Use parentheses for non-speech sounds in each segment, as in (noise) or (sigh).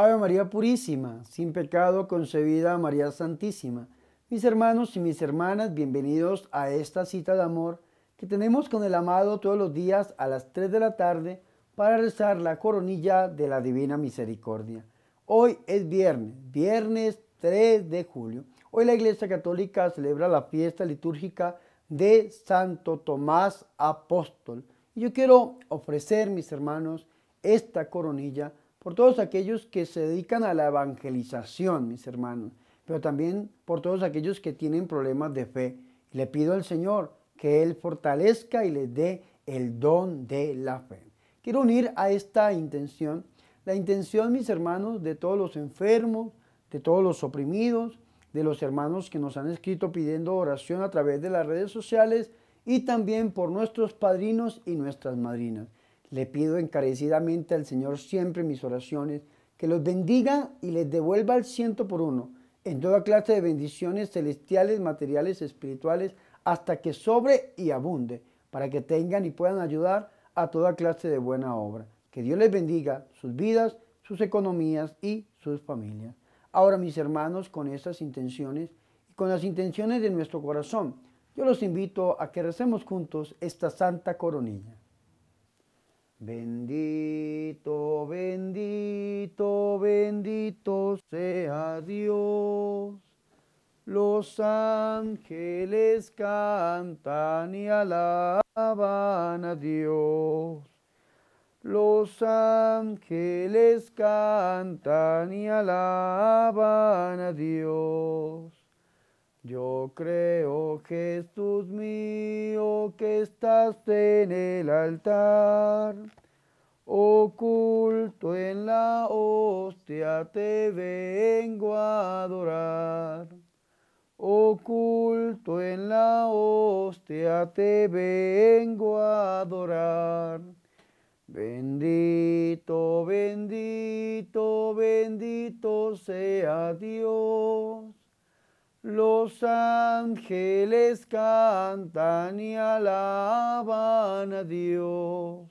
Ave María Purísima, sin pecado concebida María Santísima. Mis hermanos y mis hermanas, bienvenidos a esta cita de amor que tenemos con el amado todos los días a las 3 de la tarde para rezar la coronilla de la Divina Misericordia. Hoy es viernes, viernes 3 de julio. Hoy la Iglesia Católica celebra la fiesta litúrgica de Santo Tomás Apóstol. y Yo quiero ofrecer, mis hermanos, esta coronilla por todos aquellos que se dedican a la evangelización, mis hermanos, pero también por todos aquellos que tienen problemas de fe. Le pido al Señor que Él fortalezca y les dé el don de la fe. Quiero unir a esta intención la intención, mis hermanos, de todos los enfermos, de todos los oprimidos, de los hermanos que nos han escrito pidiendo oración a través de las redes sociales y también por nuestros padrinos y nuestras madrinas. Le pido encarecidamente al Señor siempre mis oraciones, que los bendiga y les devuelva al ciento por uno, en toda clase de bendiciones celestiales, materiales, espirituales, hasta que sobre y abunde, para que tengan y puedan ayudar a toda clase de buena obra. Que Dios les bendiga sus vidas, sus economías y sus familias. Ahora, mis hermanos, con estas intenciones y con las intenciones de nuestro corazón, yo los invito a que recemos juntos esta santa coronilla. Bendito, bendito, bendito sea Dios. Los ángeles cantan y alaban a Dios. Los ángeles cantan y alaban a Dios. Yo creo, Jesús mío, que estás en el altar, oculto en la hostia te vengo a adorar. Oculto en la hostia te vengo a adorar. Bendito, bendito, bendito sea Dios los ángeles cantan y alaban a Dios.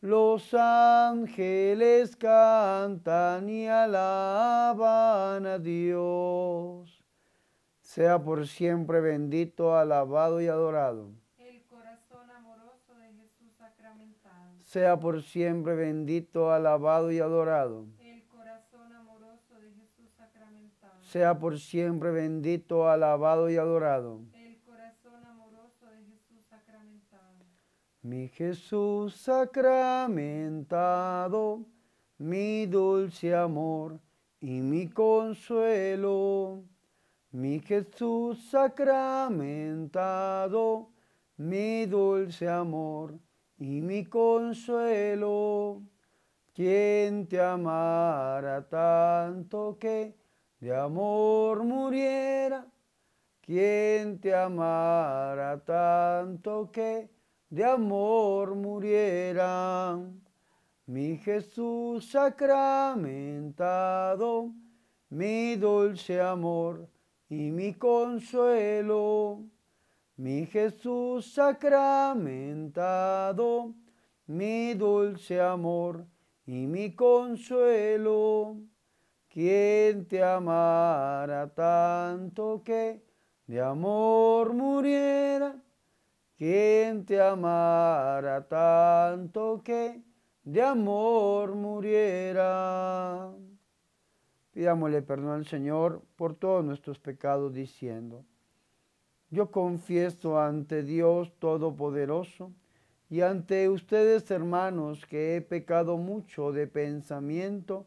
Los ángeles cantan y alaban a Dios. Sea por siempre bendito, alabado y adorado. El corazón amoroso de Jesús sacramentado. Sea por siempre bendito, alabado y adorado. sea por siempre bendito, alabado y adorado. El corazón amoroso de Jesús sacramentado. Mi Jesús sacramentado, mi dulce amor y mi consuelo. Mi Jesús sacramentado, mi dulce amor y mi consuelo. Quien te amara tanto que de amor muriera, quien te amara tanto que de amor muriera. Mi Jesús sacramentado, mi dulce amor y mi consuelo. Mi Jesús sacramentado, mi dulce amor y mi consuelo. ¿Quién te amara tanto que de amor muriera? ¿Quién te amara tanto que de amor muriera? Pidámosle perdón al Señor por todos nuestros pecados diciendo, yo confieso ante Dios Todopoderoso y ante ustedes hermanos que he pecado mucho de pensamiento,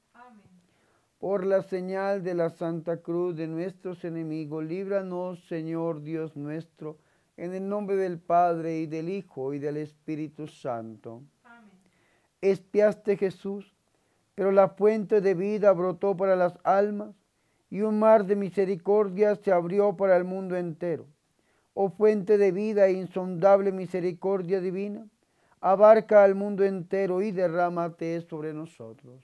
Por la señal de la Santa Cruz de nuestros enemigos, líbranos, Señor Dios nuestro, en el nombre del Padre y del Hijo y del Espíritu Santo. Amén. Espiaste Jesús, pero la fuente de vida brotó para las almas y un mar de misericordia se abrió para el mundo entero. Oh fuente de vida e insondable misericordia divina, abarca al mundo entero y derrámate sobre nosotros.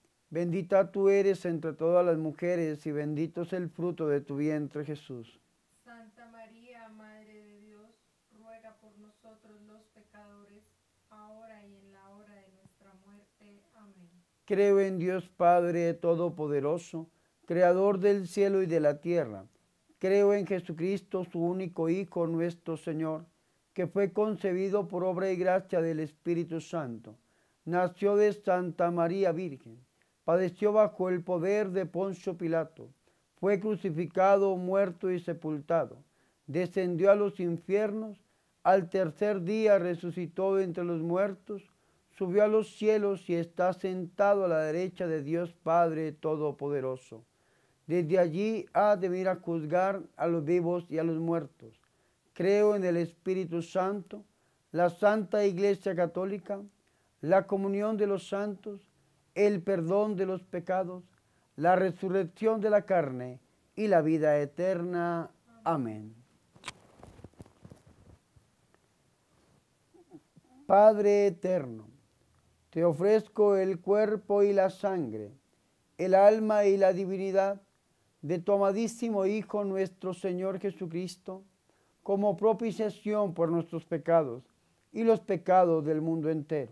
Bendita tú eres entre todas las mujeres y bendito es el fruto de tu vientre Jesús. Santa María, Madre de Dios, ruega por nosotros los pecadores, ahora y en la hora de nuestra muerte. Amén. Creo en Dios Padre Todopoderoso, Creador del cielo y de la tierra. Creo en Jesucristo, su único Hijo, nuestro Señor, que fue concebido por obra y gracia del Espíritu Santo. Nació de Santa María Virgen padeció bajo el poder de Poncio Pilato, fue crucificado, muerto y sepultado, descendió a los infiernos, al tercer día resucitó entre los muertos, subió a los cielos y está sentado a la derecha de Dios Padre Todopoderoso. Desde allí ha de venir a juzgar a los vivos y a los muertos. Creo en el Espíritu Santo, la Santa Iglesia Católica, la comunión de los santos, el perdón de los pecados, la resurrección de la carne y la vida eterna. Amén. Padre eterno, te ofrezco el cuerpo y la sangre, el alma y la divinidad de tu amadísimo Hijo nuestro Señor Jesucristo, como propiciación por nuestros pecados y los pecados del mundo entero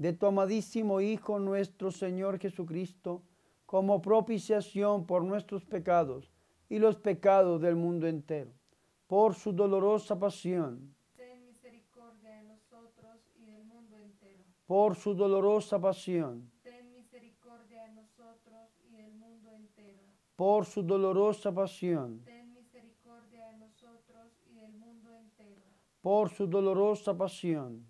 de tomadísimo Hijo nuestro Señor Jesucristo, como propiciación por nuestros pecados y los pecados del mundo entero, por su dolorosa pasión. Ten misericordia de nosotros y del mundo entero. Por su dolorosa pasión. Ten misericordia de nosotros y del mundo entero. Por su dolorosa pasión. Ten misericordia de nosotros y del mundo entero. Por su dolorosa pasión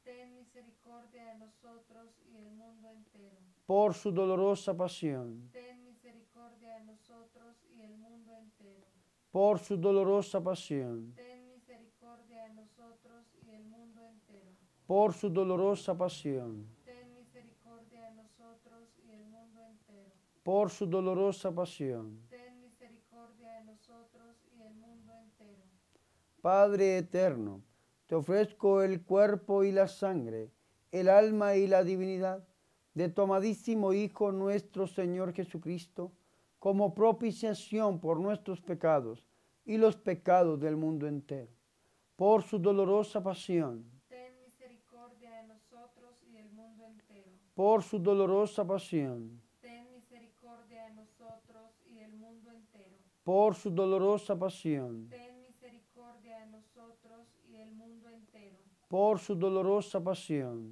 por su dolorosa pasión. Ten misericordia de nosotros y el mundo entero. Por su dolorosa pasión. Ten misericordia de nosotros y el mundo entero. Por su dolorosa pasión. Ten misericordia de nosotros y el mundo entero. Por su dolorosa pasión. Ten misericordia de nosotros y el mundo entero. Padre eterno, te ofrezco el cuerpo y la sangre, el alma y la divinidad de tomadísimo Hijo nuestro Señor Jesucristo, como propiciación por nuestros pecados y los pecados del mundo entero. Por su dolorosa pasión. Ten misericordia de nosotros y del mundo entero. Por su dolorosa pasión. Ten misericordia de nosotros y del mundo entero. Por su dolorosa pasión. Ten misericordia de nosotros y del mundo entero. Por su dolorosa pasión.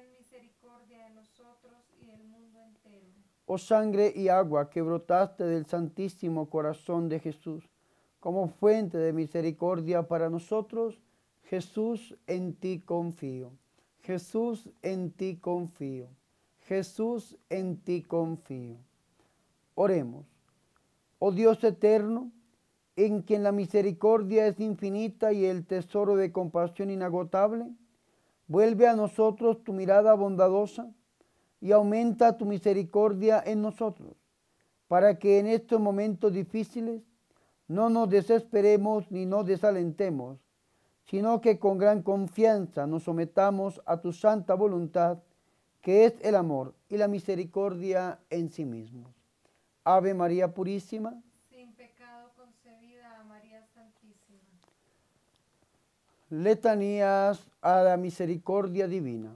oh sangre y agua que brotaste del santísimo corazón de Jesús, como fuente de misericordia para nosotros, Jesús en ti confío, Jesús en ti confío, Jesús en ti confío. Oremos. Oh Dios eterno, en quien la misericordia es infinita y el tesoro de compasión inagotable, vuelve a nosotros tu mirada bondadosa y aumenta tu misericordia en nosotros, para que en estos momentos difíciles no nos desesperemos ni nos desalentemos, sino que con gran confianza nos sometamos a tu santa voluntad, que es el amor y la misericordia en sí mismos. Ave María Purísima. Sin pecado concebida María Santísima. Letanías a la misericordia divina.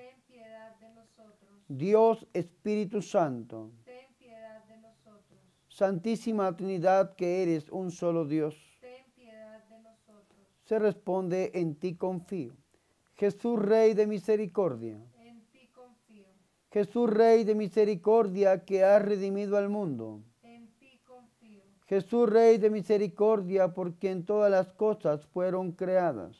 Dios Espíritu Santo. Santísima Trinidad que eres un solo Dios. Se responde, en ti confío. Jesús Rey de misericordia. Jesús Rey de misericordia que has redimido al mundo. Jesús Rey de misericordia por quien todas las cosas fueron creadas.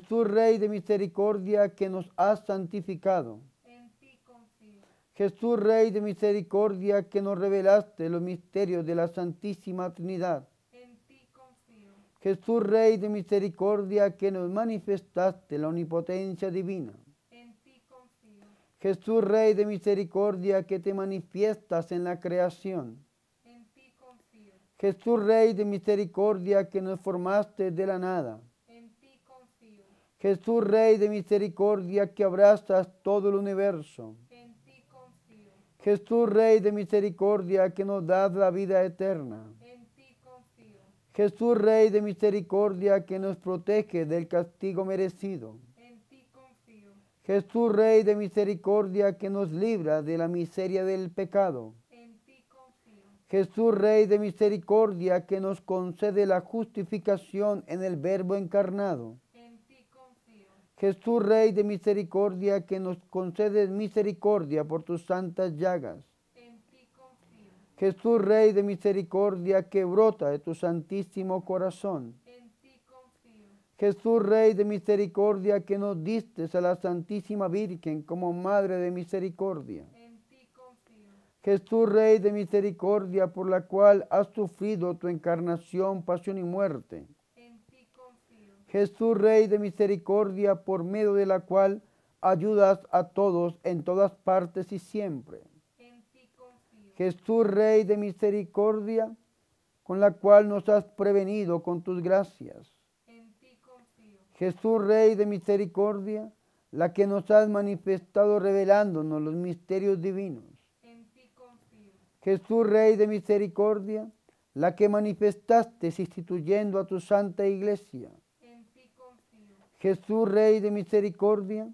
Jesús, Rey de misericordia, que nos has santificado. En ti confío. Jesús, Rey de misericordia, que nos revelaste los misterios de la Santísima Trinidad. En ti confío. Jesús, Rey de misericordia, que nos manifestaste la omnipotencia divina. En ti confío. Jesús, Rey de misericordia, que te manifiestas en la creación. En ti confío. Jesús, Rey de misericordia, que nos formaste de la nada. Jesús, Rey de misericordia, que abrazas todo el universo. En ti confío. Jesús, Rey de misericordia, que nos das la vida eterna. En ti confío. Jesús, Rey de misericordia, que nos protege del castigo merecido. En ti confío. Jesús, Rey de misericordia, que nos libra de la miseria del pecado. En ti confío. Jesús, Rey de misericordia, que nos concede la justificación en el Verbo encarnado. Jesús Rey de misericordia, que nos concedes misericordia por tus santas llagas. En ti confío. Jesús Rey de misericordia, que brota de tu santísimo corazón. En ti confío. Jesús Rey de misericordia, que nos diste a la Santísima Virgen como Madre de Misericordia. En ti confío. Jesús Rey de misericordia, por la cual has sufrido tu encarnación, pasión y muerte. Jesús Rey de misericordia, por medio de la cual ayudas a todos en todas partes y siempre. Jesús Rey de misericordia, con la cual nos has prevenido con tus gracias. Jesús Rey de misericordia, la que nos has manifestado revelándonos los misterios divinos. Jesús Rey de misericordia, la que manifestaste instituyendo a tu santa iglesia. Jesús, Rey de misericordia,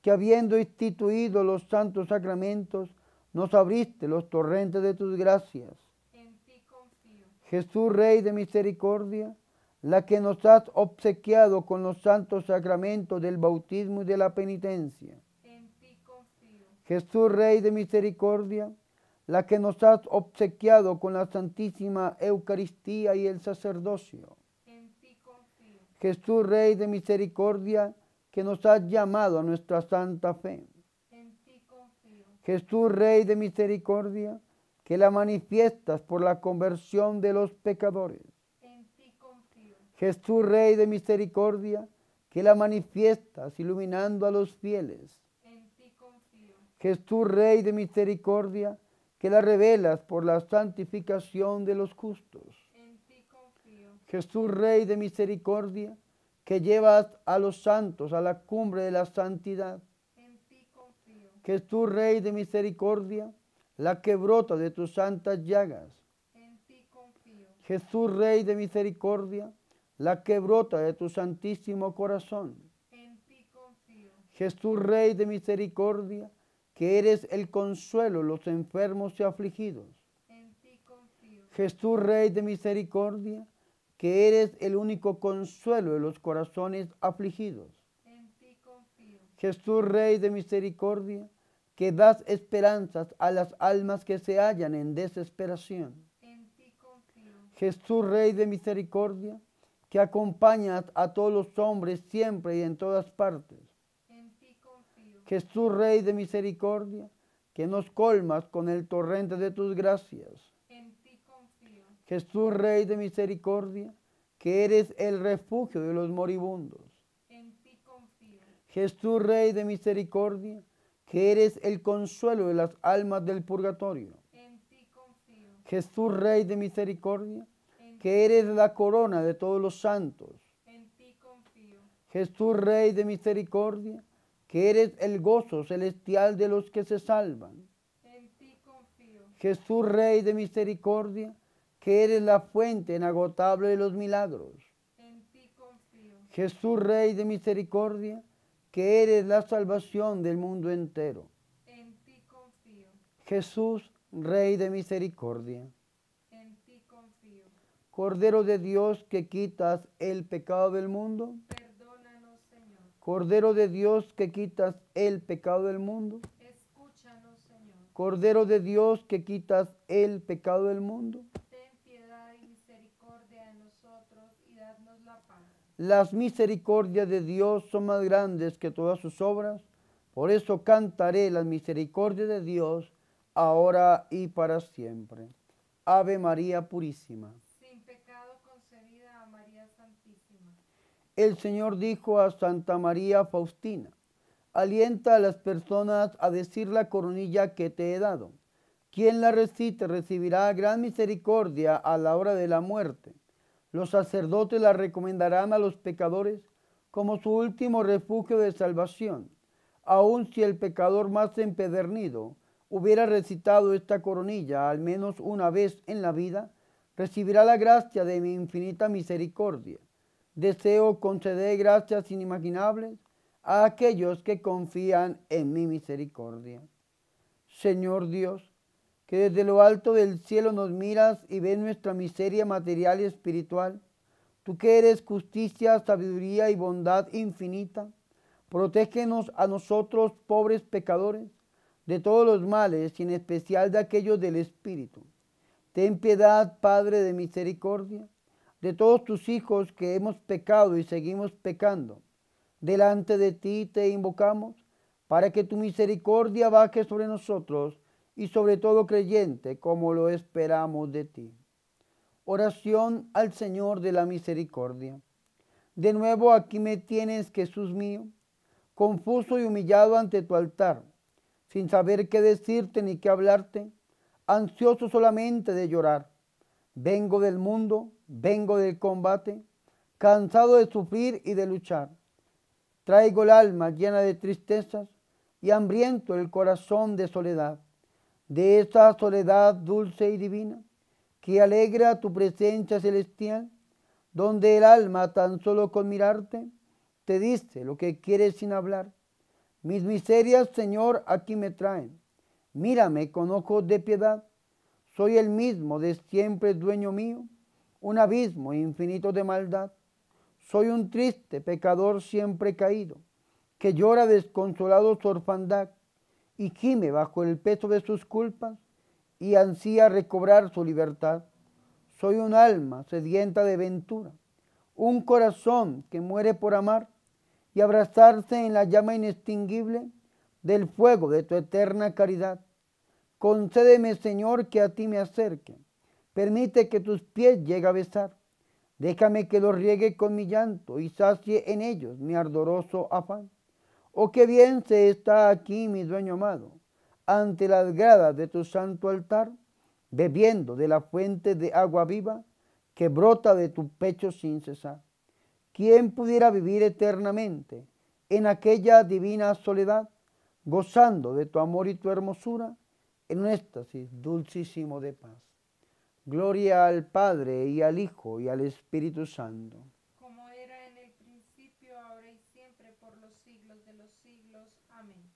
que habiendo instituido los santos sacramentos, nos abriste los torrentes de tus gracias. En ti confío. Jesús, Rey de misericordia, la que nos has obsequiado con los santos sacramentos del bautismo y de la penitencia. En ti confío. Jesús, Rey de misericordia, la que nos has obsequiado con la Santísima Eucaristía y el sacerdocio. Jesús, Rey de misericordia, que nos has llamado a nuestra santa fe. En ti Jesús, Rey de misericordia, que la manifiestas por la conversión de los pecadores. En ti Jesús, Rey de misericordia, que la manifiestas iluminando a los fieles. En ti Jesús, Rey de misericordia, que la revelas por la santificación de los justos. Jesús Rey de misericordia, que llevas a los santos a la cumbre de la santidad. En ti confío. Jesús Rey de misericordia, la que brota de tus santas llagas. En ti confío. Jesús Rey de misericordia, la que brota de tu santísimo corazón. En ti confío. Jesús Rey de misericordia, que eres el consuelo de los enfermos y afligidos. En ti confío. Jesús Rey de misericordia, que eres el único consuelo de los corazones afligidos. En ti confío. Jesús, Rey de misericordia, que das esperanzas a las almas que se hallan en desesperación. En ti confío. Jesús, Rey de misericordia, que acompañas a todos los hombres siempre y en todas partes. En ti confío. Jesús, Rey de misericordia, que nos colmas con el torrente de tus gracias. Jesús Rey de misericordia, que eres el refugio de los moribundos. En ti confío. Jesús Rey de misericordia, que eres el consuelo de las almas del purgatorio. En ti confío. Jesús Rey de misericordia, que eres la corona de todos los santos. En ti confío. Jesús Rey de misericordia, que eres el gozo celestial de los que se salvan. En ti confío. Jesús Rey de misericordia, que eres la fuente inagotable de los milagros. En ti confío. Jesús, Rey de misericordia, que eres la salvación del mundo entero. En ti confío. Jesús, Rey de misericordia. En ti confío. Cordero de Dios, que quitas el pecado del mundo. Perdónanos, Señor. Cordero de Dios, que quitas el pecado del mundo. Escúchanos, Señor. Cordero de Dios, que quitas el pecado del mundo. Las misericordias de Dios son más grandes que todas sus obras. Por eso cantaré las misericordias de Dios ahora y para siempre. Ave María Purísima. Sin pecado concebida María Santísima. El Señor dijo a Santa María Faustina, alienta a las personas a decir la coronilla que te he dado. Quien la recite recibirá gran misericordia a la hora de la muerte. Los sacerdotes la recomendarán a los pecadores como su último refugio de salvación, aun si el pecador más empedernido hubiera recitado esta coronilla al menos una vez en la vida, recibirá la gracia de mi infinita misericordia. Deseo conceder gracias inimaginables a aquellos que confían en mi misericordia. Señor Dios, que desde lo alto del cielo nos miras y ves nuestra miseria material y espiritual. Tú que eres justicia, sabiduría y bondad infinita, protégenos a nosotros pobres pecadores de todos los males y en especial de aquellos del espíritu. Ten piedad, Padre de misericordia, de todos tus hijos que hemos pecado y seguimos pecando. Delante de ti te invocamos para que tu misericordia baje sobre nosotros y sobre todo creyente, como lo esperamos de ti. Oración al Señor de la Misericordia. De nuevo aquí me tienes, Jesús mío, confuso y humillado ante tu altar, sin saber qué decirte ni qué hablarte, ansioso solamente de llorar. Vengo del mundo, vengo del combate, cansado de sufrir y de luchar. Traigo el alma llena de tristezas y hambriento el corazón de soledad de esa soledad dulce y divina que alegra tu presencia celestial, donde el alma tan solo con mirarte te dice lo que quieres sin hablar. Mis miserias, Señor, aquí me traen. Mírame con ojos de piedad. Soy el mismo de siempre dueño mío, un abismo infinito de maldad. Soy un triste pecador siempre caído, que llora desconsolado su orfandad y gime bajo el peso de sus culpas y ansía recobrar su libertad. Soy un alma sedienta de ventura, un corazón que muere por amar y abrazarse en la llama inextinguible del fuego de tu eterna caridad. Concédeme, Señor, que a ti me acerque. Permite que tus pies llegue a besar. Déjame que los riegue con mi llanto y sacie en ellos mi ardoroso afán. Oh, qué bien se está aquí, mi dueño amado, ante las gradas de tu santo altar, bebiendo de la fuente de agua viva que brota de tu pecho sin cesar. ¿Quién pudiera vivir eternamente en aquella divina soledad, gozando de tu amor y tu hermosura en un éxtasis dulcísimo de paz? Gloria al Padre y al Hijo y al Espíritu Santo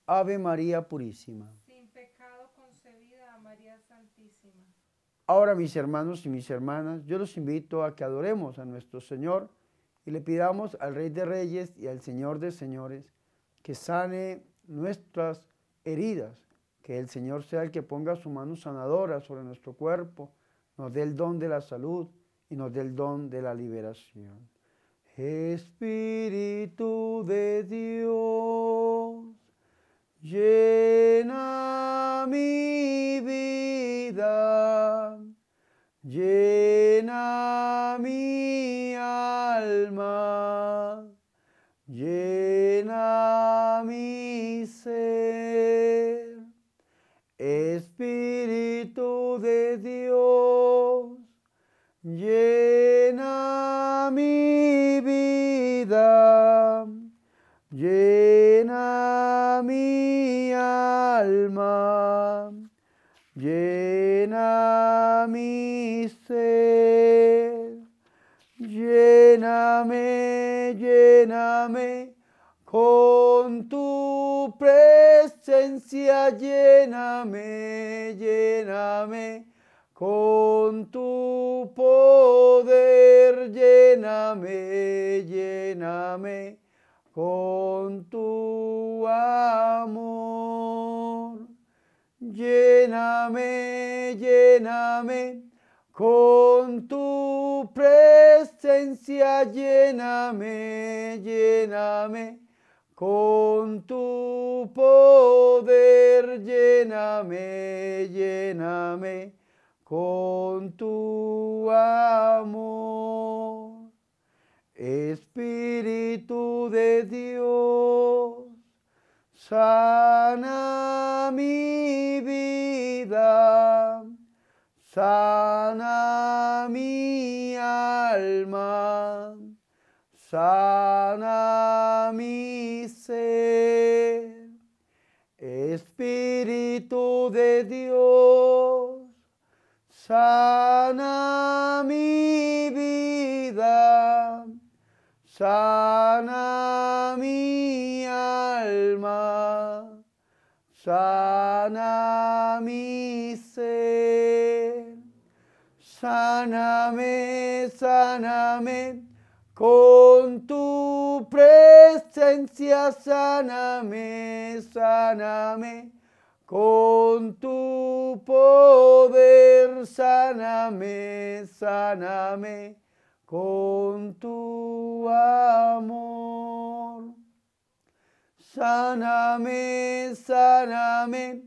Ave María Purísima. Sin pecado concebida María Santísima. Ahora, mis hermanos y mis hermanas, yo los invito a que adoremos a nuestro Señor y le pidamos al Rey de Reyes y al Señor de Señores que sane nuestras heridas, que el Señor sea el que ponga su mano sanadora sobre nuestro cuerpo, nos dé el don de la salud y nos dé el don de la liberación. Espíritu de Dios llena mi vida, llena mi alma, llena mi ser, Espíritu de Dios, llena mi ser. Lléname, lléname con tu presencia, lléname, lléname con tu poder, lléname, lléname con tu amor. Lléname, lléname con tu presencia, lléname, lléname con tu poder, lléname, lléname con tu amor. Espíritu de Dios Sana mi vida, sana mi alma, sana mi ser. Espíritu de Dios, sana mi vida, sana Sana saname, ser, con tu presencia, sáname, sáname, con tu poder, saname, sáname, con tu amor. Sáname, sáname,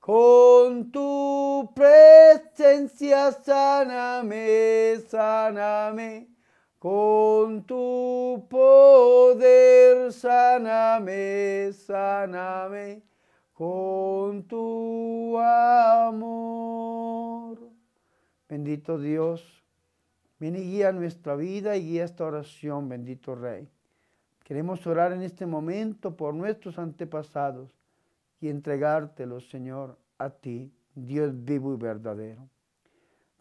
con tu presencia, sáname, sáname, con tu poder, sáname, sáname, con tu amor. Bendito Dios, viene y guía nuestra vida y guía esta oración, bendito Rey. Queremos orar en este momento por nuestros antepasados y entregártelos, Señor, a ti, Dios vivo y verdadero.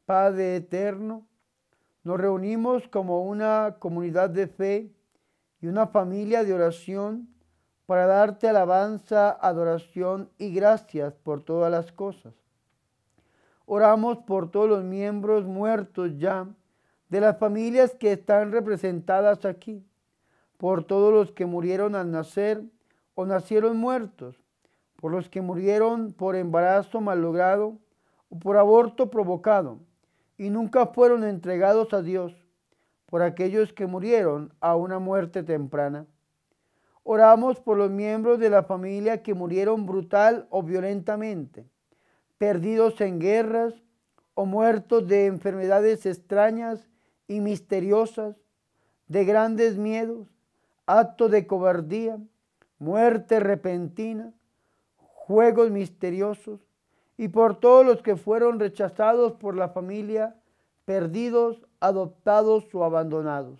Padre eterno, nos reunimos como una comunidad de fe y una familia de oración para darte alabanza, adoración y gracias por todas las cosas. Oramos por todos los miembros muertos ya de las familias que están representadas aquí por todos los que murieron al nacer o nacieron muertos, por los que murieron por embarazo malogrado o por aborto provocado, y nunca fueron entregados a Dios, por aquellos que murieron a una muerte temprana. Oramos por los miembros de la familia que murieron brutal o violentamente, perdidos en guerras o muertos de enfermedades extrañas y misteriosas, de grandes miedos, actos de cobardía, muerte repentina, juegos misteriosos, y por todos los que fueron rechazados por la familia, perdidos, adoptados o abandonados.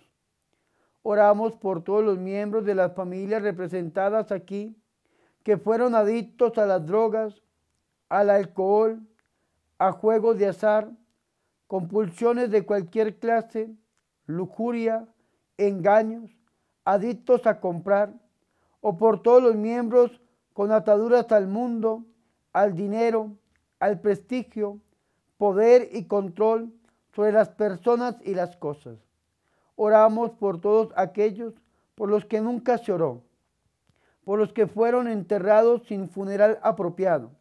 Oramos por todos los miembros de las familias representadas aquí, que fueron adictos a las drogas, al alcohol, a juegos de azar, compulsiones de cualquier clase, lujuria, engaños, adictos a comprar, o por todos los miembros con ataduras al mundo, al dinero, al prestigio, poder y control sobre las personas y las cosas. Oramos por todos aquellos por los que nunca se oró, por los que fueron enterrados sin funeral apropiado.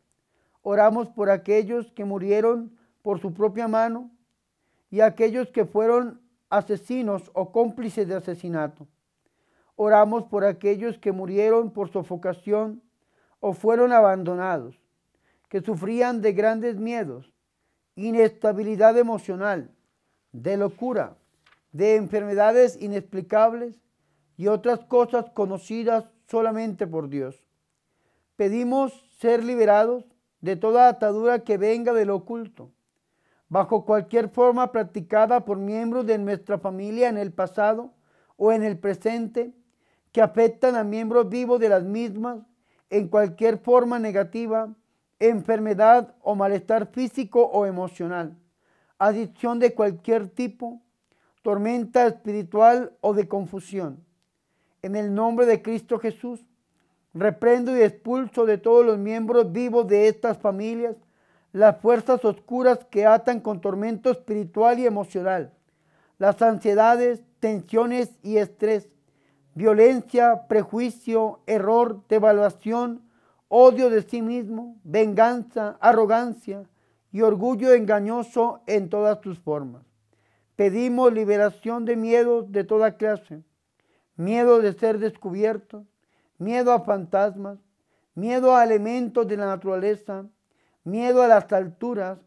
Oramos por aquellos que murieron por su propia mano y aquellos que fueron asesinos o cómplices de asesinato. Oramos por aquellos que murieron por sofocación o fueron abandonados, que sufrían de grandes miedos, inestabilidad emocional, de locura, de enfermedades inexplicables y otras cosas conocidas solamente por Dios. Pedimos ser liberados de toda atadura que venga del oculto, bajo cualquier forma practicada por miembros de nuestra familia en el pasado o en el presente, que afectan a miembros vivos de las mismas en cualquier forma negativa, enfermedad o malestar físico o emocional, adicción de cualquier tipo, tormenta espiritual o de confusión. En el nombre de Cristo Jesús, reprendo y expulso de todos los miembros vivos de estas familias las fuerzas oscuras que atan con tormento espiritual y emocional, las ansiedades, tensiones y estrés, violencia, prejuicio, error, devaluación, odio de sí mismo, venganza, arrogancia y orgullo engañoso en todas sus formas. Pedimos liberación de miedos de toda clase, miedo de ser descubierto, miedo a fantasmas, miedo a elementos de la naturaleza, miedo a las alturas,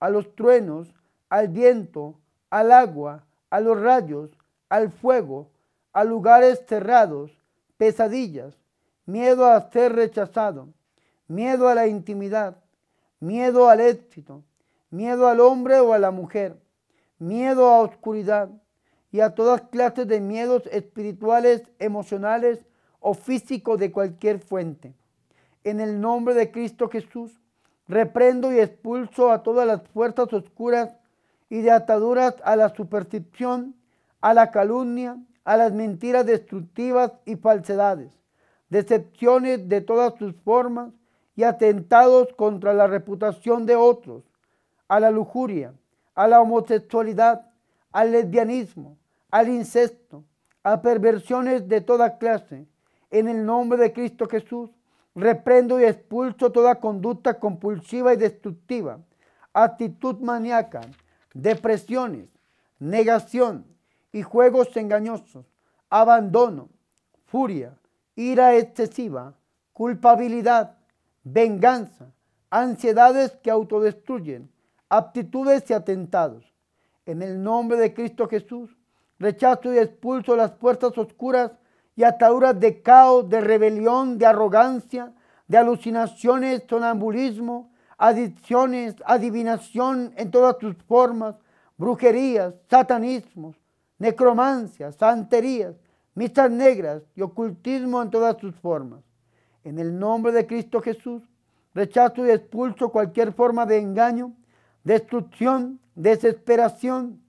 a los truenos, al viento, al agua, a los rayos, al fuego, a lugares cerrados, pesadillas, miedo a ser rechazado, miedo a la intimidad, miedo al éxito, miedo al hombre o a la mujer, miedo a oscuridad y a todas clases de miedos espirituales, emocionales o físicos de cualquier fuente. En el nombre de Cristo Jesús, reprendo y expulso a todas las fuerzas oscuras y de ataduras a la superstición, a la calumnia, a las mentiras destructivas y falsedades, decepciones de todas sus formas y atentados contra la reputación de otros, a la lujuria, a la homosexualidad, al lesbianismo, al incesto, a perversiones de toda clase. En el nombre de Cristo Jesús, reprendo y expulso toda conducta compulsiva y destructiva, actitud maníaca, depresiones, negación, y juegos engañosos, abandono, furia, ira excesiva, culpabilidad, venganza, ansiedades que autodestruyen, aptitudes y atentados. En el nombre de Cristo Jesús, rechazo y expulso las puertas oscuras y ataduras de caos, de rebelión, de arrogancia, de alucinaciones, sonambulismo, adicciones, adivinación en todas sus formas, brujerías, satanismos, necromancia, santerías, misas negras y ocultismo en todas sus formas. En el nombre de Cristo Jesús, rechazo y expulso cualquier forma de engaño, destrucción, desesperación,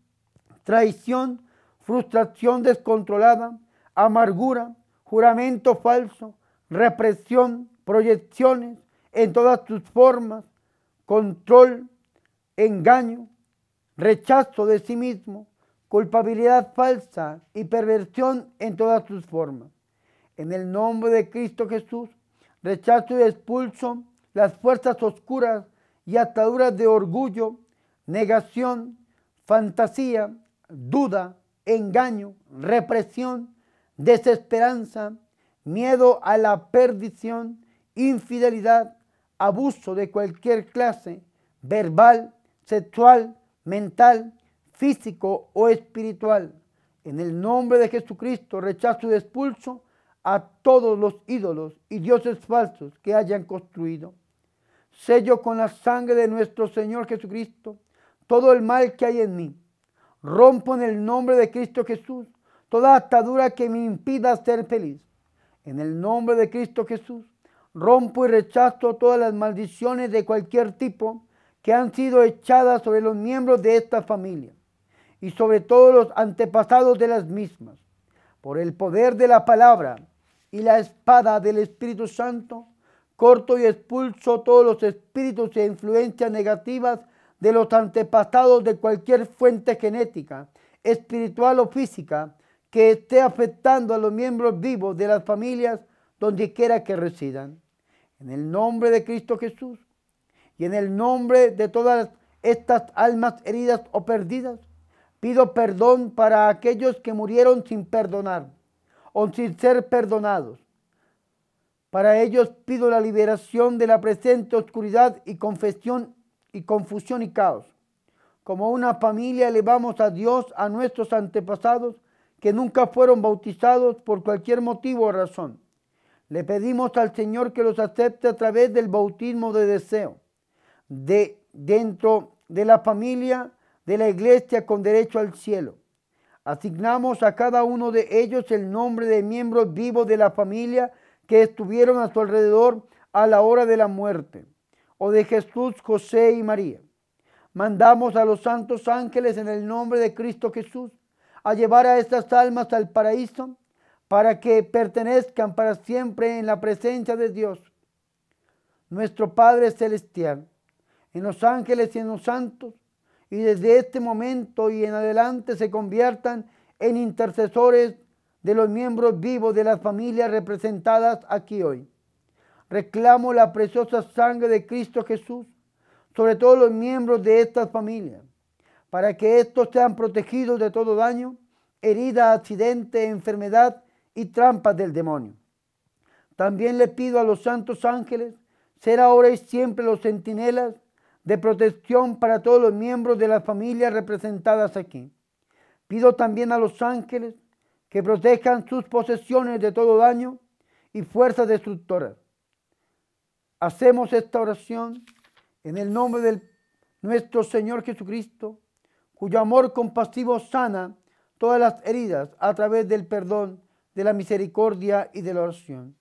traición, frustración descontrolada, amargura, juramento falso, represión, proyecciones en todas sus formas, control, engaño, rechazo de sí mismo, culpabilidad falsa y perversión en todas sus formas. En el nombre de Cristo Jesús, rechazo y expulso las fuerzas oscuras y ataduras de orgullo, negación, fantasía, duda, engaño, represión, desesperanza, miedo a la perdición, infidelidad, abuso de cualquier clase, verbal, sexual, mental, físico o espiritual. En el nombre de Jesucristo rechazo y expulso a todos los ídolos y dioses falsos que hayan construido. Sello con la sangre de nuestro Señor Jesucristo todo el mal que hay en mí. Rompo en el nombre de Cristo Jesús toda atadura que me impida ser feliz. En el nombre de Cristo Jesús rompo y rechazo todas las maldiciones de cualquier tipo que han sido echadas sobre los miembros de esta familia y sobre todos los antepasados de las mismas, por el poder de la palabra y la espada del Espíritu Santo, corto y expulso todos los espíritus e influencias negativas de los antepasados de cualquier fuente genética, espiritual o física, que esté afectando a los miembros vivos de las familias donde quiera que residan. En el nombre de Cristo Jesús y en el nombre de todas estas almas heridas o perdidas, Pido perdón para aquellos que murieron sin perdonar o sin ser perdonados. Para ellos pido la liberación de la presente oscuridad y confesión confusión y caos. Como una familia elevamos a Dios a nuestros antepasados que nunca fueron bautizados por cualquier motivo o razón. Le pedimos al Señor que los acepte a través del bautismo de deseo. De dentro de la familia de la iglesia con derecho al cielo. Asignamos a cada uno de ellos el nombre de miembros vivos de la familia que estuvieron a su alrededor a la hora de la muerte, o de Jesús, José y María. Mandamos a los santos ángeles en el nombre de Cristo Jesús a llevar a estas almas al paraíso para que pertenezcan para siempre en la presencia de Dios, nuestro Padre Celestial, en los ángeles y en los santos y desde este momento y en adelante se conviertan en intercesores de los miembros vivos de las familias representadas aquí hoy. Reclamo la preciosa sangre de Cristo Jesús sobre todos los miembros de estas familias, para que estos sean protegidos de todo daño, herida, accidente, enfermedad y trampas del demonio. También le pido a los santos ángeles ser ahora y siempre los centinelas de protección para todos los miembros de las familias representadas aquí. Pido también a los ángeles que protejan sus posesiones de todo daño y fuerzas destructoras. Hacemos esta oración en el nombre de nuestro Señor Jesucristo, cuyo amor compasivo sana todas las heridas a través del perdón, de la misericordia y de la oración.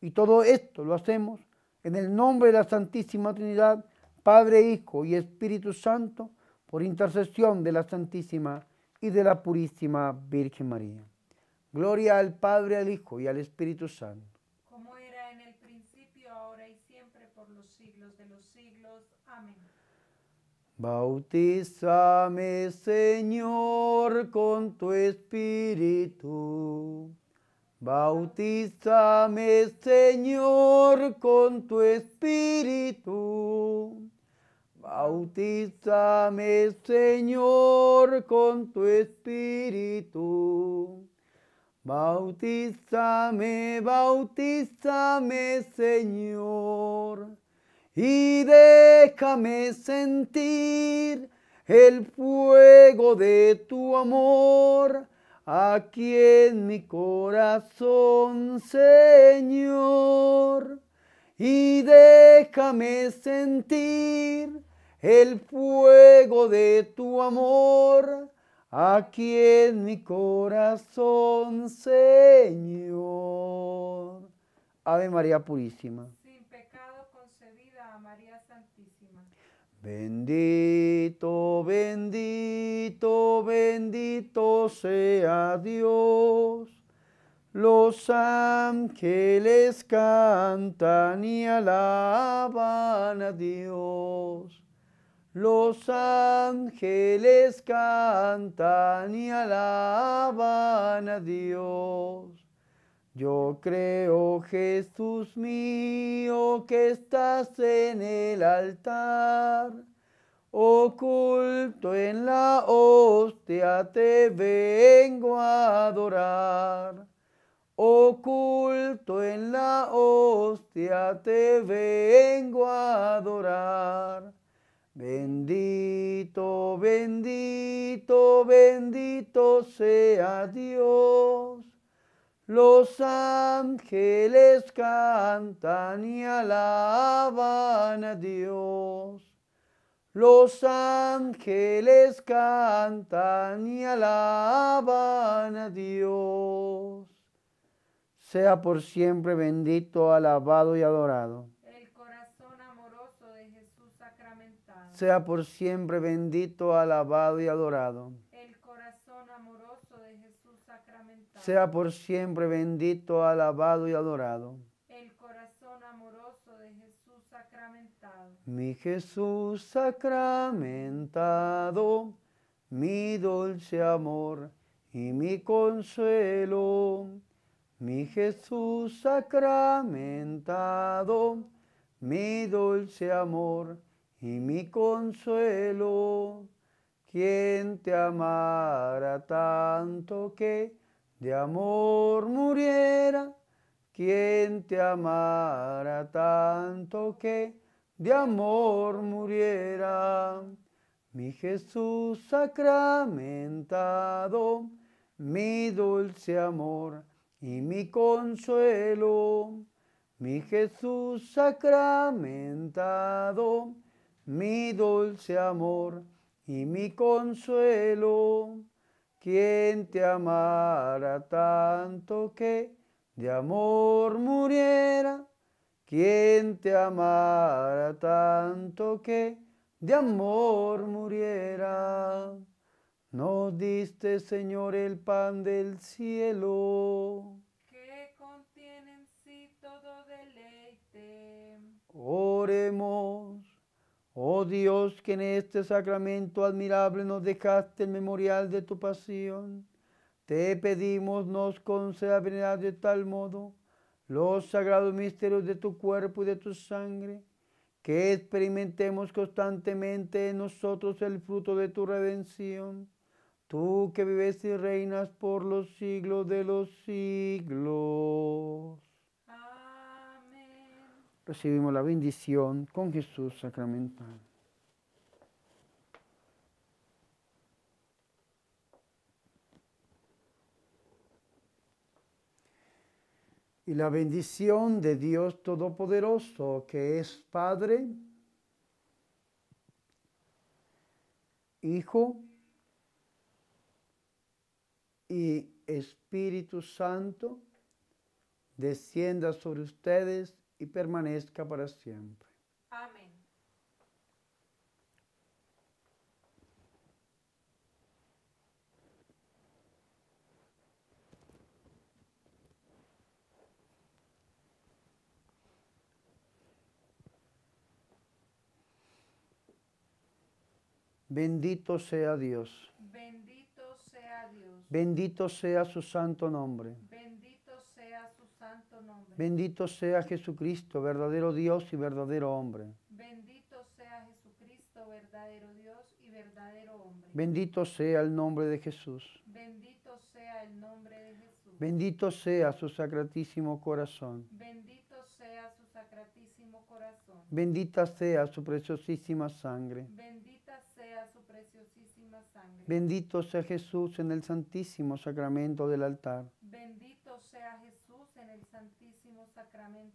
Y todo esto lo hacemos en el nombre de la Santísima Trinidad, Padre, Hijo y Espíritu Santo, por intercesión de la Santísima y de la Purísima Virgen María. Gloria al Padre, al Hijo y al Espíritu Santo. Como era en el principio, ahora y siempre, por los siglos de los siglos. Amén. Bautízame, Señor, con tu Espíritu. Bautízame, Señor, con tu Espíritu Bautízame, Señor, con tu espíritu. Bautízame, bautízame, Señor, y déjame sentir el fuego de tu amor aquí en mi corazón, Señor, y déjame sentir el fuego de tu amor aquí en mi corazón, Señor. Ave María Purísima. Sin pecado concebida María Santísima. Bendito, bendito, bendito sea Dios. Los ángeles cantan y alaban a Dios los ángeles cantan y alaban a Dios. Yo creo, Jesús mío, que estás en el altar. Oculto en la hostia te vengo a adorar. Oculto en la hostia te vengo a adorar Bendito, bendito, bendito sea Dios. Los ángeles cantan y alaban a Dios. Los ángeles cantan y alaban a Dios. Sea por siempre bendito, alabado y adorado sea por siempre bendito, alabado y adorado. El corazón amoroso de Jesús sacramentado. Sea por siempre bendito, alabado y adorado. El corazón amoroso de Jesús sacramentado. Mi Jesús sacramentado, mi dulce amor y mi consuelo. Mi Jesús sacramentado, mi dulce amor y mi consuelo. Quien te amara tanto que de amor muriera? Quien te amara tanto que de amor muriera? Mi Jesús sacramentado, mi dulce amor y mi consuelo. Mi Jesús sacramentado, mi dulce amor y mi consuelo. Quien te amara tanto que de amor muriera? Quien te amara tanto que de amor muriera? Nos diste, Señor, el pan del cielo. Que contiene en sí todo deleite. Oremos. Oh Dios, que en este sacramento admirable nos dejaste el memorial de tu pasión, te pedimos nos conceda venerar de tal modo los sagrados misterios de tu cuerpo y de tu sangre, que experimentemos constantemente en nosotros el fruto de tu redención, tú que vives y reinas por los siglos de los siglos recibimos la bendición con Jesús sacramental. Y la bendición de Dios Todopoderoso, que es Padre, Hijo y Espíritu Santo, descienda sobre ustedes y permanezca para siempre. Amén. Bendito sea Dios. Bendito sea Dios. Bendito sea su santo nombre. Bendito sea Jesucristo, verdadero Dios y verdadero hombre. Bendito sea el nombre de Jesús. Bendito sea su sacratísimo corazón. Bendito sea su Bendita sea su preciosísima sangre. sea su sangre. Bendito sea Jesús en el santísimo sacramento del altar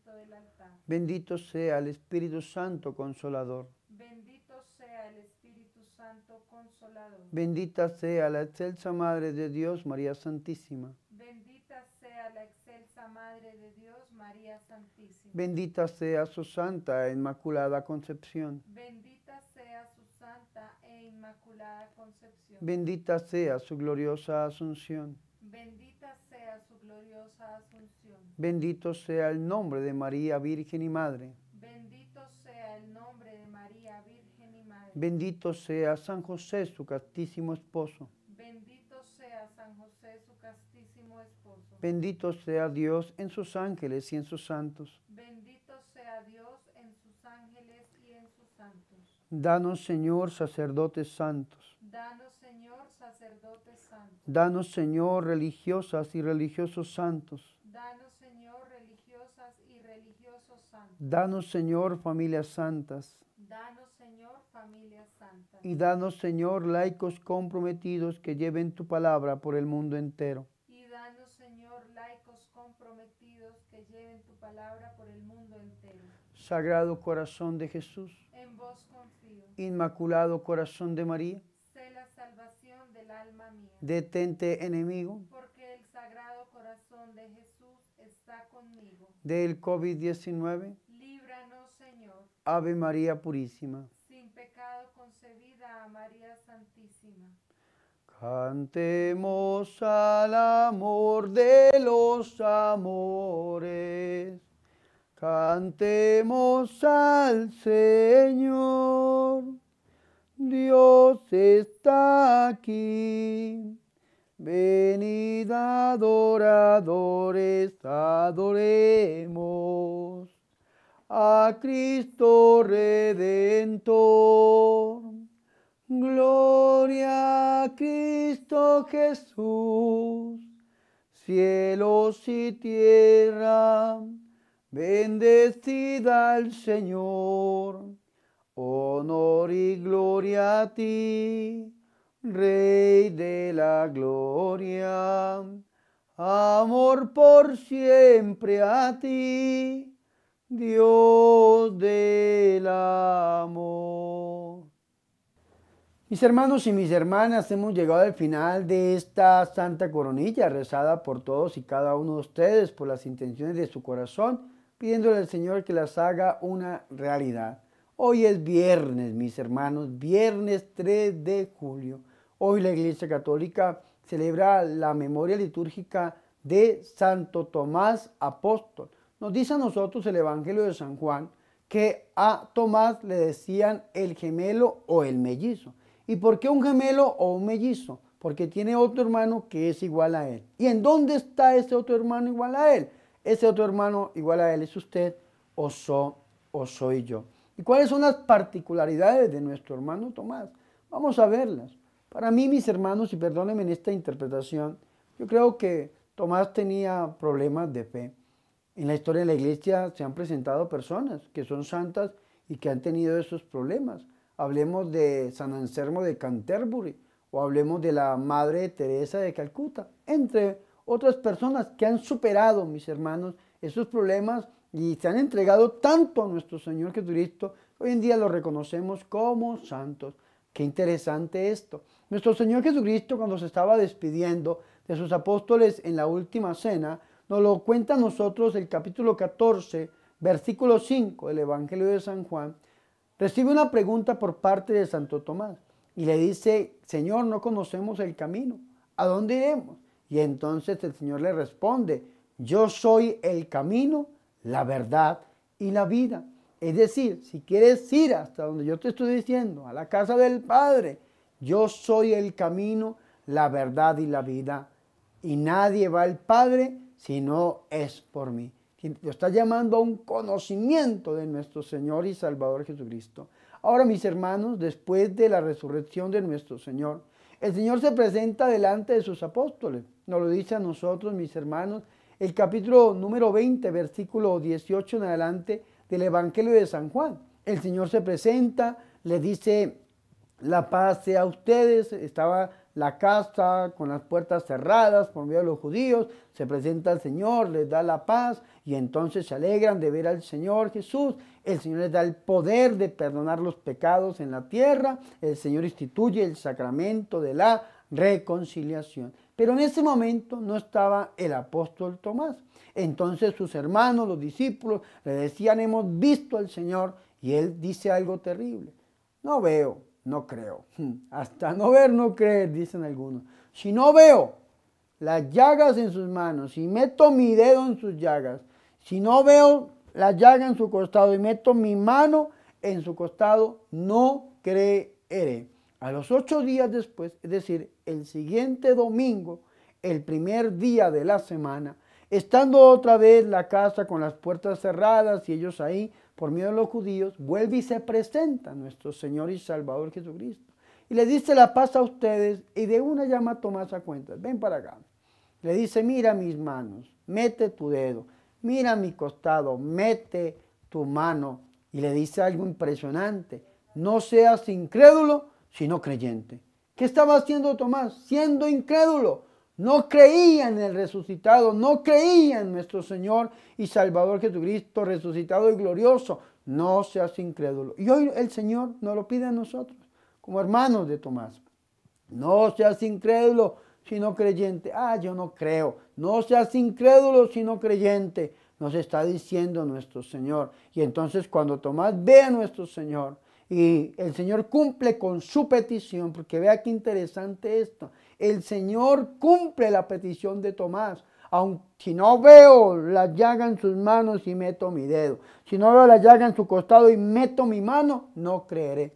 del altar. Bendito sea el Espíritu Santo Consolador. Bendito sea el Espíritu Santo Consolador. Bendita sea la excelsa Madre de Dios, María Santísima. Bendita sea la excelsa Madre de Dios, María Santísima. Bendita sea su Santa e Inmaculada Concepción. Bendita sea su Santa e Inmaculada Concepción. Bendita sea su gloriosa Asunción. Bendita sea su gloriosa Asunción. Bendito sea el nombre de María Virgen y Madre. Bendito sea el nombre de María Virgen y Madre. Bendito sea San José, su castísimo esposo. Bendito sea San José, su castísimo esposo. Bendito sea Dios en sus ángeles y en sus santos. Bendito sea Dios en sus ángeles y en sus santos. Danos, Señor, sacerdotes santos. Danos, Señor, sacerdotes santos. Danos, Señor, religiosas y religiosos santos. Danos, Señor, familias santas. Danos, Señor, familias santas. Y danos, Señor, laicos comprometidos que lleven tu palabra por el mundo entero. Y danos, Señor, laicos comprometidos que lleven tu palabra por el mundo entero. Sagrado corazón de Jesús. En vos confío. Inmaculado corazón de María. Sé la salvación del alma mía. Detente, enemigo. Porque el sagrado corazón de Jesús está conmigo. Del COVID-19 Ave María Purísima. Sin pecado concebida, María Santísima. Cantemos al amor de los amores. Cantemos al Señor. Dios está aquí. Venid adoradores, adoremos a Cristo Redentor. Gloria a Cristo Jesús, cielos y tierra, bendecida al Señor. Honor y gloria a ti, Rey de la gloria. Amor por siempre a ti Dios del amor. Mis hermanos y mis hermanas, hemos llegado al final de esta santa coronilla rezada por todos y cada uno de ustedes por las intenciones de su corazón, pidiéndole al Señor que las haga una realidad. Hoy es viernes, mis hermanos, viernes 3 de julio. Hoy la Iglesia Católica celebra la memoria litúrgica de Santo Tomás Apóstol nos dice a nosotros el Evangelio de San Juan que a Tomás le decían el gemelo o el mellizo. ¿Y por qué un gemelo o un mellizo? Porque tiene otro hermano que es igual a él. ¿Y en dónde está ese otro hermano igual a él? Ese otro hermano igual a él es usted o, so, o soy yo. ¿Y cuáles son las particularidades de nuestro hermano Tomás? Vamos a verlas. Para mí, mis hermanos, y perdónenme en esta interpretación, yo creo que Tomás tenía problemas de fe. En la historia de la iglesia se han presentado personas que son santas y que han tenido esos problemas. Hablemos de San Anselmo de Canterbury o hablemos de la Madre Teresa de Calcuta, entre otras personas que han superado, mis hermanos, esos problemas y se han entregado tanto a nuestro Señor Jesucristo, hoy en día lo reconocemos como santos. Qué interesante esto. Nuestro Señor Jesucristo cuando se estaba despidiendo de sus apóstoles en la última cena, nos lo cuenta nosotros el capítulo 14, versículo 5 del Evangelio de San Juan. Recibe una pregunta por parte de Santo Tomás y le dice, Señor, no conocemos el camino, ¿a dónde iremos? Y entonces el Señor le responde, yo soy el camino, la verdad y la vida. Es decir, si quieres ir hasta donde yo te estoy diciendo, a la casa del Padre, yo soy el camino, la verdad y la vida. Y nadie va al Padre si no es por mí. Lo está llamando a un conocimiento de nuestro Señor y Salvador Jesucristo. Ahora, mis hermanos, después de la resurrección de nuestro Señor, el Señor se presenta delante de sus apóstoles. Nos lo dice a nosotros, mis hermanos, el capítulo número 20, versículo 18 en adelante del Evangelio de San Juan. El Señor se presenta, le dice, la paz sea a ustedes. Estaba la casa con las puertas cerradas por medio de los judíos, se presenta al Señor, les da la paz y entonces se alegran de ver al Señor Jesús. El Señor les da el poder de perdonar los pecados en la tierra. El Señor instituye el sacramento de la reconciliación. Pero en ese momento no estaba el apóstol Tomás. Entonces sus hermanos, los discípulos, le decían, hemos visto al Señor y él dice algo terrible. No veo, no creo. (laughs) Hasta no ver, no creer, dicen algunos. Si no veo las llagas en sus manos, si meto mi dedo en sus llagas, si no veo la llagas en su costado y meto mi mano en su costado, no creeré. A los ocho días después, es decir, el siguiente domingo, el primer día de la semana, Estando otra vez la casa con las puertas cerradas y ellos ahí, por miedo de los judíos, vuelve y se presenta nuestro Señor y Salvador Jesucristo. Y le dice la paz a ustedes y de una llama a Tomás a cuentas, ven para acá. Le dice, mira mis manos, mete tu dedo, mira mi costado, mete tu mano. Y le dice algo impresionante, no seas incrédulo, sino creyente. ¿Qué estaba haciendo Tomás? Siendo incrédulo. No creía en el resucitado, no creía en nuestro Señor y Salvador Jesucristo resucitado y glorioso. No seas incrédulo. Y hoy el Señor nos lo pide a nosotros, como hermanos de Tomás. No seas incrédulo, sino creyente. Ah, yo no creo. No seas incrédulo, sino creyente. Nos está diciendo nuestro Señor. Y entonces cuando Tomás ve a nuestro Señor y el Señor cumple con su petición, porque vea qué interesante esto el Señor cumple la petición de Tomás. si no veo la llaga en sus manos y meto mi dedo, si no veo la llaga en su costado y meto mi mano, no creeré.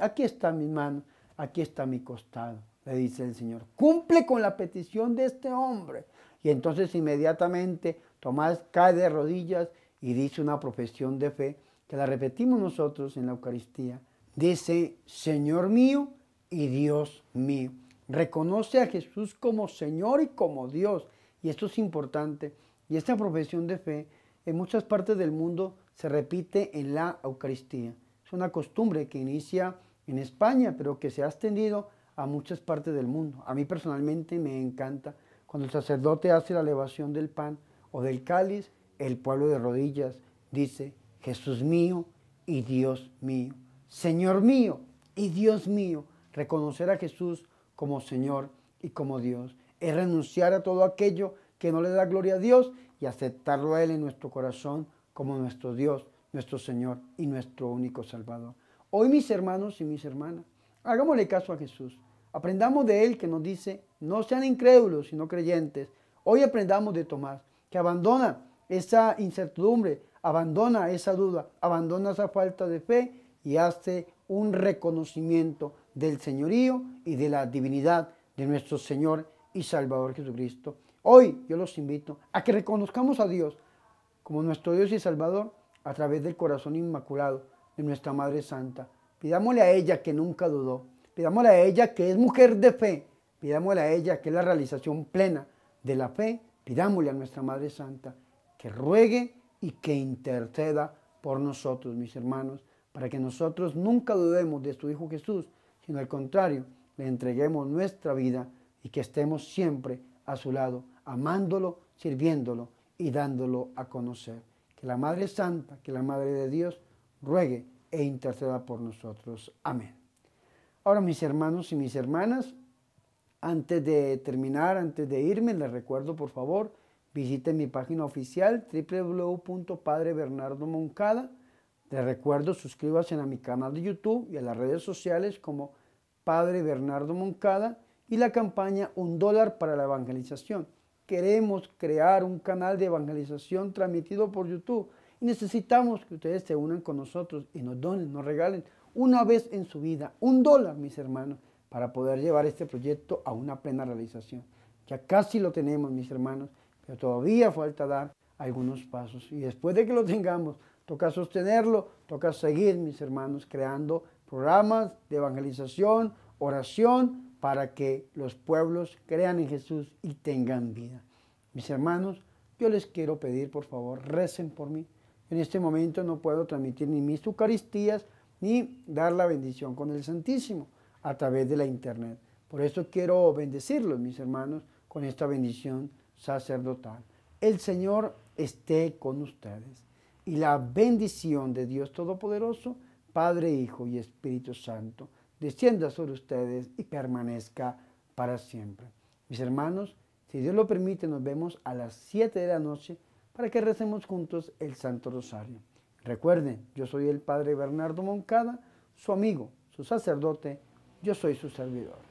Aquí está mi mano, aquí está mi costado, le dice el Señor. Cumple con la petición de este hombre. Y entonces inmediatamente Tomás cae de rodillas y dice una profesión de fe que la repetimos nosotros en la Eucaristía. Dice, Señor mío y Dios mío. Reconoce a Jesús como Señor y como Dios. Y esto es importante. Y esta profesión de fe en muchas partes del mundo se repite en la Eucaristía. Es una costumbre que inicia en España, pero que se ha extendido a muchas partes del mundo. A mí personalmente me encanta cuando el sacerdote hace la elevación del pan o del cáliz, el pueblo de rodillas dice, Jesús mío y Dios mío, Señor mío y Dios mío. Reconocer a Jesús como Señor y como Dios. Es renunciar a todo aquello que no le da gloria a Dios y aceptarlo a Él en nuestro corazón como nuestro Dios, nuestro Señor y nuestro único Salvador. Hoy mis hermanos y mis hermanas, hagámosle caso a Jesús. Aprendamos de Él que nos dice, no sean incrédulos, sino creyentes. Hoy aprendamos de Tomás, que abandona esa incertidumbre, abandona esa duda, abandona esa falta de fe y hace un reconocimiento del señorío y de la divinidad de nuestro Señor y Salvador Jesucristo. Hoy yo los invito a que reconozcamos a Dios como nuestro Dios y Salvador a través del corazón inmaculado de nuestra Madre Santa. Pidámosle a ella que nunca dudó, pidámosle a ella que es mujer de fe, pidámosle a ella que es la realización plena de la fe, pidámosle a nuestra Madre Santa que ruegue y que interceda por nosotros, mis hermanos, para que nosotros nunca dudemos de su Hijo Jesús, sino al contrario, le entreguemos nuestra vida y que estemos siempre a su lado, amándolo, sirviéndolo y dándolo a conocer. Que la Madre Santa, que la Madre de Dios, ruegue e interceda por nosotros. Amén. Ahora mis hermanos y mis hermanas, antes de terminar, antes de irme, les recuerdo por favor, visiten mi página oficial www.padrebernardomoncada.com les recuerdo, suscríbanse a mi canal de YouTube y a las redes sociales como Padre Bernardo Moncada y la campaña Un dólar para la evangelización. Queremos crear un canal de evangelización transmitido por YouTube y necesitamos que ustedes se unan con nosotros y nos donen, nos regalen una vez en su vida un dólar, mis hermanos, para poder llevar este proyecto a una plena realización. Ya casi lo tenemos, mis hermanos, pero todavía falta dar algunos pasos. Y después de que lo tengamos, toca sostenerlo, toca seguir, mis hermanos, creando programas de evangelización, oración, para que los pueblos crean en Jesús y tengan vida. Mis hermanos, yo les quiero pedir, por favor, recen por mí. En este momento no puedo transmitir ni mis Eucaristías ni dar la bendición con el Santísimo a través de la internet. Por eso quiero bendecirlos, mis hermanos, con esta bendición sacerdotal. El Señor esté con ustedes y la bendición de Dios Todopoderoso, Padre, Hijo y Espíritu Santo, descienda sobre ustedes y permanezca para siempre. Mis hermanos, si Dios lo permite, nos vemos a las 7 de la noche para que recemos juntos el Santo Rosario. Recuerden, yo soy el Padre Bernardo Moncada, su amigo, su sacerdote, yo soy su servidor.